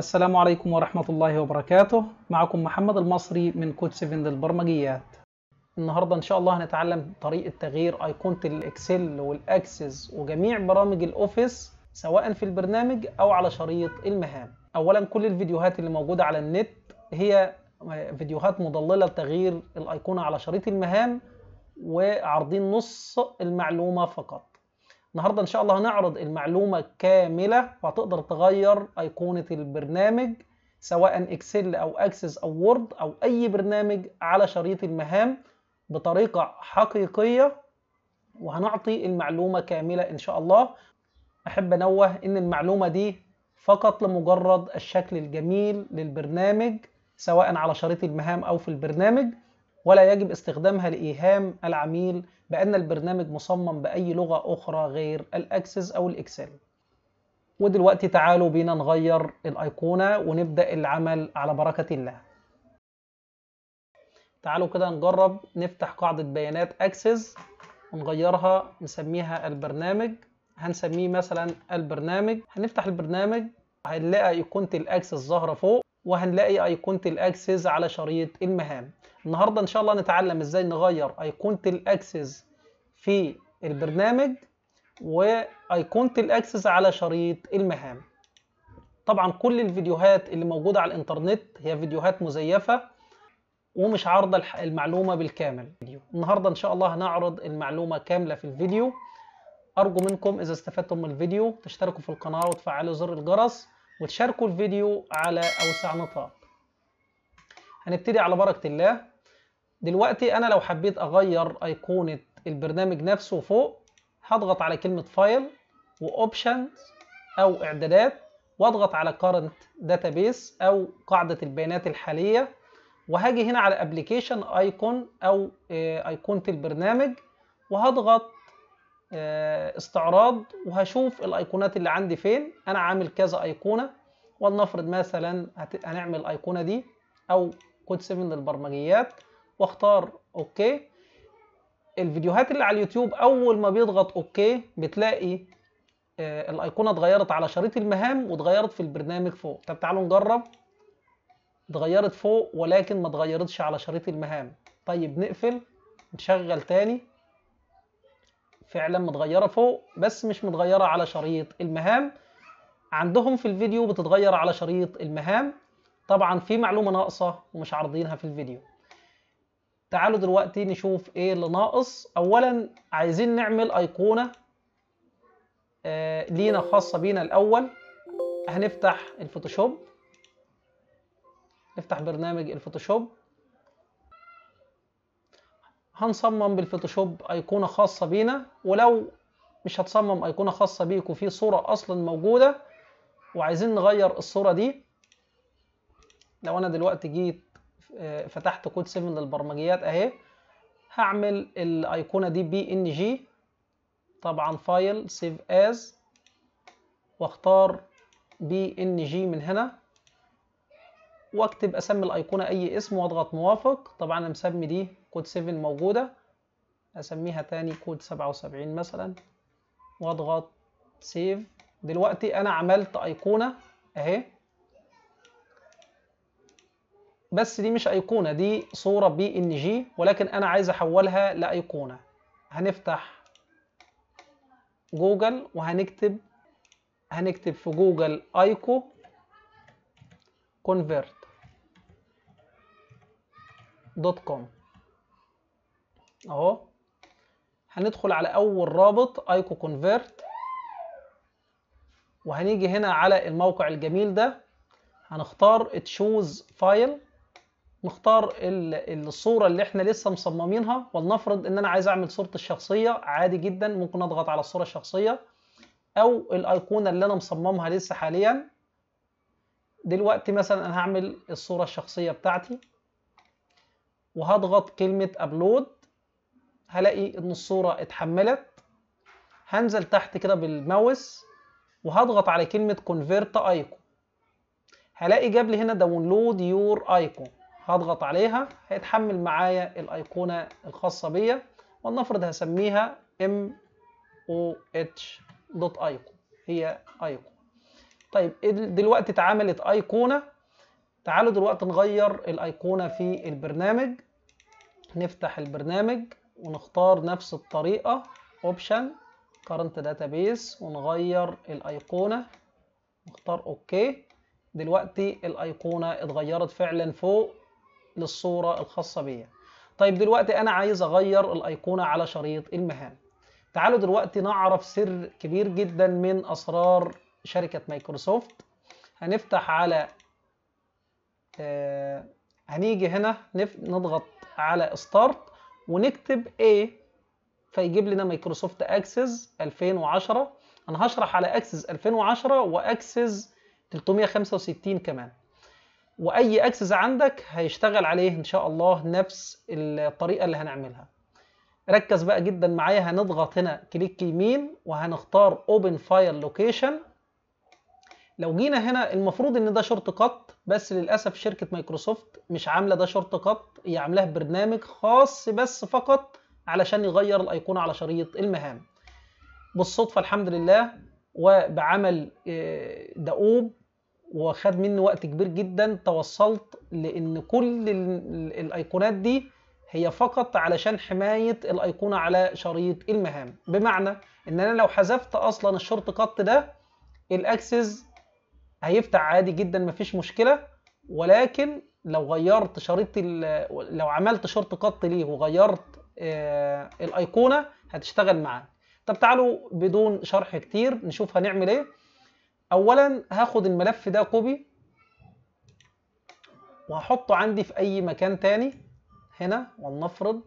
السلام عليكم ورحمة الله وبركاته معكم محمد المصري من كود 7 للبرمجيات النهاردة إن شاء الله هنتعلم طريقة تغيير أيقونة الإكسل والأكسس وجميع برامج الأوفيس سواء في البرنامج أو على شريط المهام أولا كل الفيديوهات اللي موجودة على النت هي آه، فيديوهات مضللة لتغيير الأيقونة على شريط المهام وعارضين نص المعلومة فقط النهارده ان شاء الله هنعرض المعلومه كامله وهتقدر تغير ايقونه البرنامج سواء اكسل او اكسس او وورد او اي برنامج على شريط المهام بطريقه حقيقيه وهنعطي المعلومه كامله ان شاء الله احب انوه ان المعلومه دي فقط لمجرد الشكل الجميل للبرنامج سواء على شريط المهام او في البرنامج ولا يجب استخدامها لإيهام العميل بأن البرنامج مصمم بأي لغة أخرى غير الأكسس أو الإكسل ودلوقتي تعالوا بينا نغير الأيقونة ونبدأ العمل على بركة الله تعالوا كده نجرب نفتح قاعدة بيانات أكسس ونغيرها نسميها البرنامج هنسميه مثلا البرنامج هنفتح البرنامج هنلاقي أيقونة الأكسس ظاهرة فوق وهنلاقي أيقونة الأكسس على شريط المهام النهارده ان شاء الله نتعلم ازاي نغير ايقونه الاكسس في البرنامج وايقونه الاكسس على شريط المهام طبعا كل الفيديوهات اللي موجوده على الانترنت هي فيديوهات مزيفه ومش عارضه المعلومه بالكامل النهارده ان شاء الله هنعرض المعلومه كامله في الفيديو ارجو منكم اذا استفدتم من الفيديو تشتركوا في القناه وتفعلوا زر الجرس وتشاركوا الفيديو على اوسع نطاق هنبتدي على بركه الله دلوقتي انا لو حبيت اغير ايقونه البرنامج نفسه فوق هضغط على كلمه فايل واوبشنز او اعدادات واضغط على كارنت داتابيس او قاعده البيانات الحاليه وهاجي هنا على ابلكيشن ايكون او آه، ايقونه البرنامج وهضغط آه، استعراض وهشوف الايقونات اللي عندي فين انا عامل كذا ايقونه ولنفرض مثلا هنعمل الايقونه دي او كود 7 للبرمجيات واختار اوكي الفيديوهات اللي على اليوتيوب اول ما بيضغط اوكي بتلاقي آه، الايقونه اتغيرت على شريط المهام واتغيرت في البرنامج فوق طب تعالوا نجرب اتغيرت فوق ولكن ما اتغيرتش على شريط المهام طيب نقفل نشغل تاني فعلا متغيره فوق بس مش متغيره على شريط المهام عندهم في الفيديو بتتغير على شريط المهام طبعا في معلومه ناقصه ومش عارضينها في الفيديو تعالوا دلوقتي نشوف ايه اللي ناقص اولا عايزين نعمل ايقونه آه لينا خاصه بينا الاول هنفتح الفوتوشوب نفتح برنامج الفوتوشوب هنصمم بالفوتوشوب ايقونه خاصه بينا ولو مش هتصمم ايقونه خاصه بيك وفي صوره اصلا موجوده وعايزين نغير الصوره دي لو انا دلوقتي جيت آه، فتحت كود 7 للبرمجيات اهي هعمل الايقونه دي بي ان جي طبعا فايل سيف از واختار بي ان جي من هنا واكتب اسمي الايقونه اي اسم واضغط موافق طبعا انا مسمي دي كود 7 موجوده اسميها تاني كود 77 مثلا واضغط سيف دلوقتي انا عملت ايقونه اهي بس دي مش ايقونه دي صوره بي ان جي ولكن انا عايز احولها لايقونه هنفتح جوجل وهنكتب هنكتب في جوجل ايكو كونفيرت دوت كوم اهو هندخل على اول رابط ايكو كونفيرت وهنيجي هنا على الموقع الجميل ده هنختار تشوز فايل نختار الصوره اللي احنا لسه مصممينها ولنفرض ان انا عايز اعمل صوره الشخصيه عادي جدا ممكن اضغط على الصوره الشخصيه او الايقونه اللي انا مصممها لسه حاليا دلوقتي مثلا انا هعمل الصوره الشخصيه بتاعتي وهضغط كلمه ابلود هلاقي ان الصوره اتحملت هنزل تحت كده بالماوس وهضغط على كلمه كونفيرت icon هلاقي جاب لي هنا داونلود يور ايكون هضغط عليها هيتحمل معايا الايقونه الخاصه بيا ولنفرض هسميها m o h دوت ايقون هي ايقون طيب إيه دلوقتي اتعملت ايقونه تعالوا دلوقتي نغير الايقونه في البرنامج نفتح البرنامج ونختار نفس الطريقه اوبشن current database ونغير الايقونه نختار اوكي دلوقتي الايقونه اتغيرت فعلا فوق للصورة الخاصة بيا طيب دلوقتي أنا عايز أغير الأيقونة على شريط المهام تعالوا دلوقتي نعرف سر كبير جدا من أسرار شركة مايكروسوفت هنفتح على آه هنيجي هنا نضغط على ستارت ونكتب A فيجيب لنا مايكروسوفت اكسس 2010 انا هشرح على اكسس 2010 واكسس 365 كمان واي اكسس عندك هيشتغل عليه ان شاء الله نفس الطريقه اللي هنعملها ركز بقى جدا معايا هنضغط هنا كليك يمين وهنختار اوبن فايل لوكيشن لو جينا هنا المفروض ان ده شورت كات بس للاسف شركه مايكروسوفت مش عامله ده شورت كات هي عاملاه برنامج خاص بس فقط علشان يغير الايقونه على شريط المهام بالصدفه الحمد لله وبعمل آه، دؤوب وخد مني وقت كبير جدا توصلت لان كل الايقونات دي هي فقط علشان حمايه الايقونه على شريط المهام بمعنى ان انا لو حذفت اصلا الشورت كات ده الاكسس هيفتح عادي جدا مفيش مشكله ولكن لو غيرت شريط لو عملت شورت كات ليه وغيرت آه الايقونه هتشتغل معاه طب تعالوا بدون شرح كتير نشوف هنعمل ايه اولا هاخد الملف ده كوبي وهحطه عندي في اي مكان تاني هنا ولنفرض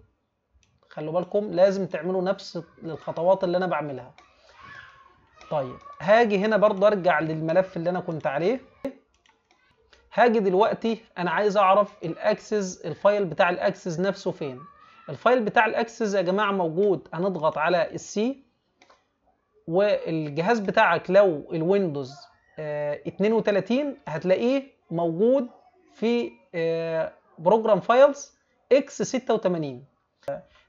خلوا بالكم لازم تعملوا نفس الخطوات اللي انا بعملها طيب هاجي هنا برضه ارجع للملف اللي انا كنت عليه هاجي دلوقتي انا عايز اعرف الاكسس الفايل بتاع الاكسس نفسه فين الفايل بتاع الاكسس يا جماعه موجود هنضغط على السي والجهاز بتاعك لو الويندوز 32 آه، هتلاقيه موجود في آه، بروجرام فايلز اكس 86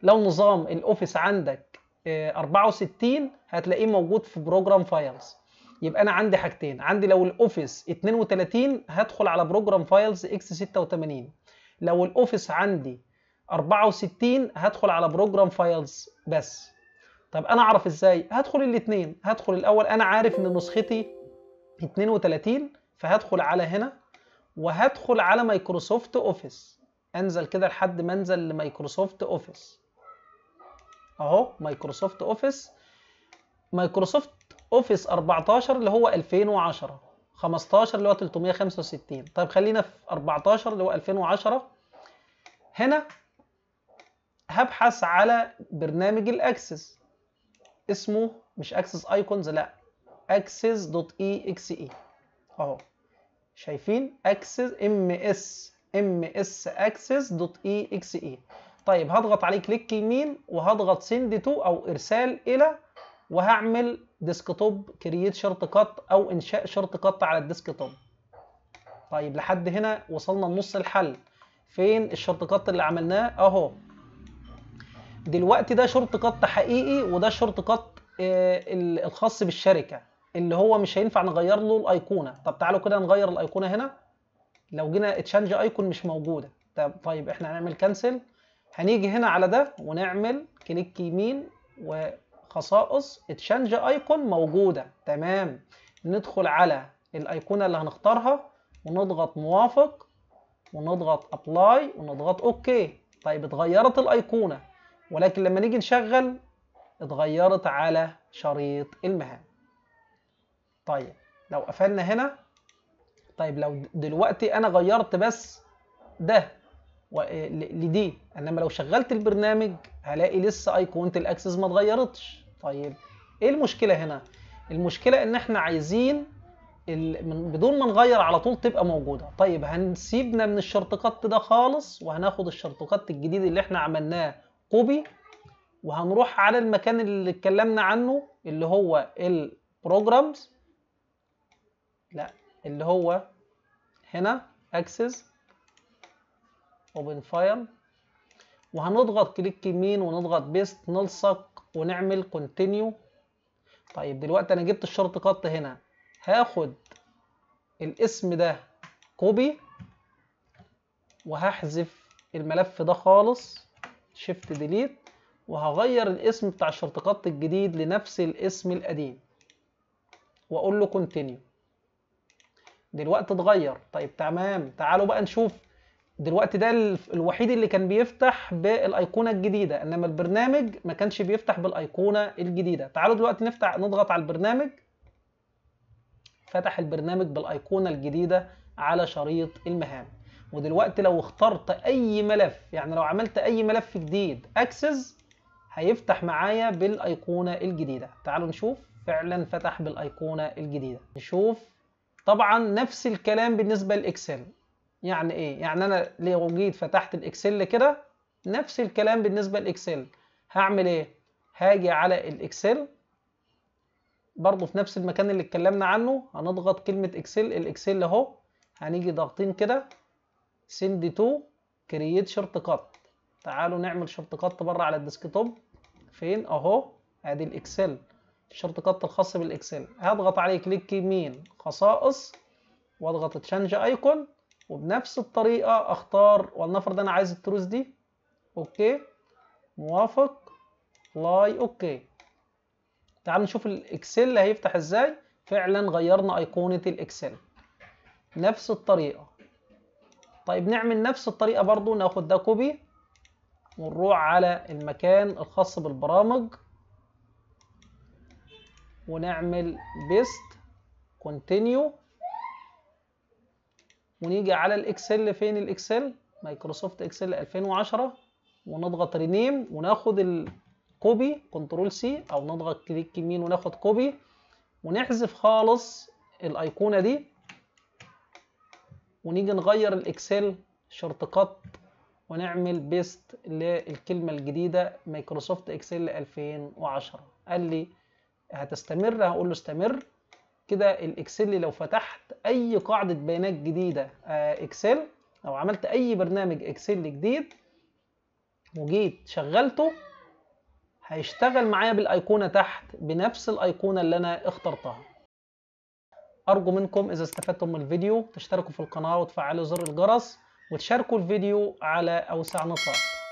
لو نظام الاوفيس عندك 64 آه، هتلاقيه موجود في بروجرام فايلز يبقى انا عندي حاجتين عندي لو الاوفيس 32 هدخل على بروجرام فايلز اكس 86 لو الاوفيس عندي 64 هدخل على بروجرام فايلز بس طب انا اعرف ازاي هدخل الاثنين هدخل الاول انا عارف ان نسختي 32 فهدخل على هنا وهدخل على مايكروسوفت اوفيس انزل كده لحد ما انزل لمايكروسوفت اوفيس اهو مايكروسوفت اوفيس مايكروسوفت اوفيس 14 اللي هو 2010 15 اللي هو 365 طيب خلينا في 14 اللي هو 2010 هنا هبحث على برنامج الاكسس اسمه مش اكسس ايكونز لا اكسس دوت اي اكس اي اهو شايفين اكسس ام اس ام اس اكسس دوت اي اكس اي طيب هضغط عليه كليك يمين وهضغط سند تو او ارسال الى وهعمل ديسكتوب كرييت شرط قط او انشاء شرط قط على الديسكتوب طيب لحد هنا وصلنا لنص الحل فين الشرط قط اللي عملناه اهو دلوقتي ده شورت كات حقيقي وده شورت كات آه، الخاص بالشركه اللي هو مش هينفع نغير له الايقونه طب تعالوا كده نغير الايقونه هنا لو جينا تشانج ايكون مش موجوده طب طيب احنا هنعمل كانسل هنيجي هنا على ده ونعمل كليك يمين وخصائص تشانج ايكون موجوده تمام ندخل على الايقونه اللي هنختارها ونضغط موافق ونضغط ابلاي ونضغط اوكي طيب اتغيرت الايقونه ولكن لما نيجي نشغل اتغيرت على شريط المهام طيب لو قفلنا هنا طيب لو دلوقتي انا غيرت بس ده آه، لدي انما لو شغلت البرنامج هلاقي لسه ايقونه الاكسس ما اتغيرتش طيب ايه المشكله هنا المشكله ان احنا عايزين بدون ما نغير على طول تبقى موجوده طيب هنسيبنا من كات ده خالص وهناخد كات الجديد اللي احنا عملناه كوبي وهنروح على المكان اللي اتكلمنا عنه اللي هو البروجرامز لا اللي هو هنا اكسس اوبن فايل وهنضغط كليك يمين ونضغط بيست نلصق ونعمل كونتينيو طيب دلوقتي انا جبت الشرط قط هنا هاخد الاسم ده كوبي وهحذف الملف ده خالص شيفت ديليت وهغير الاسم بتاع شرط الجديد لنفس الاسم القديم واقول له كونتينيو دلوقتي اتغير طيب تمام تعالوا بقى نشوف دلوقتي ده الوحيد اللي كان بيفتح بالايقونه الجديده انما البرنامج ما كانش بيفتح بالايقونه الجديده تعالوا دلوقتي نفتح نضغط على البرنامج فتح البرنامج بالايقونه الجديده على شريط المهام ودلوقتي لو اخترت اي ملف يعني لو عملت اي ملف جديد اكسس هيفتح معايا بالايقونه الجديده تعالوا نشوف فعلا فتح بالايقونه الجديده نشوف طبعا نفس الكلام بالنسبه للاكسل يعني ايه يعني انا لو جيت فتحت الاكسل كده نفس الكلام بالنسبه للاكسل هعمل ايه هاجي على الاكسل برضه في نفس المكان اللي اتكلمنا عنه هنضغط كلمه اكسل الاكسل اهو هنيجي ضاغطين كده send to create شورت كات تعالوا نعمل شورت كات بره على الديسكتوب فين اهو ادي الاكسل الشورت كات الخاص بالاكسل هضغط عليه كليك يمين خصائص واضغط تشانج ايكون وبنفس الطريقه اختار ولنفرض انا عايز التروس دي اوكي موافق لاي اوكي تعالوا نشوف الاكسل هيفتح ازاي فعلا غيرنا ايقونه الاكسل نفس الطريقه طيب نعمل نفس الطريقة برضو ناخد ده كوبي ونروح على المكان الخاص بالبرامج ونعمل بيست كونتينيو ونيجي على الاكسل فين الاكسل مايكروسوفت اكسل 2010 ونضغط رينيم وناخد الكوبي كنترول سي او نضغط كليك يمين وناخد كوبي ونحذف خالص الايقونه دي ونيجي نغير الاكسل شرط قط ونعمل بيست للكلمة الجديدة مايكروسوفت اكسل 2010 قال لي هتستمر هقول له استمر كده الاكسل لو فتحت اي قاعدة بيانات جديدة آه، اكسل لو عملت اي برنامج اكسل جديد وجيت شغلته هيشتغل معايا بالايقونة تحت بنفس الايقونة اللي انا اخترتها أرجو منكم إذا استفدتم من الفيديو تشتركوا في القناة وتفعلوا زر الجرس وتشاركوا الفيديو على أوسع نطاق